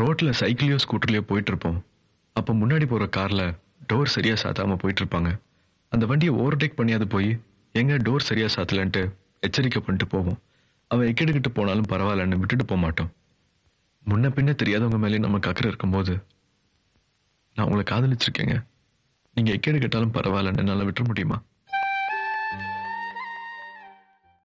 ரோட்டில் சைக்கிளையோ ஸ்கூட்டர்லையோ போயிட்டுருப்போம் அப்போ முன்னாடி போகிற காரில் டோர் சரியாக சாத்தாமல் போயிட்டுருப்பாங்க அந்த வண்டியை ஓவர்டேக் பண்ணியாது போய் எங்கே டோர் சரியாக சாத்தலைன்ட்டு எச்சரிக்கை பண்ணிட்டு போவோம் அவன் எக்கெடுக்கிட்டு போனாலும் பரவாயில்லன்னு விட்டுட்டு போக மாட்டோம் முன்ன பின்ன தெரியாதவங்க மேலே நம்ம கக்கரை இருக்கும்போது நான் உங்களை காதலிச்சிருக்கேங்க நீங்கள் எக்கேடு கேட்டாலும் பரவாயில்லன்னு என்னால் விட்டுற முடியுமா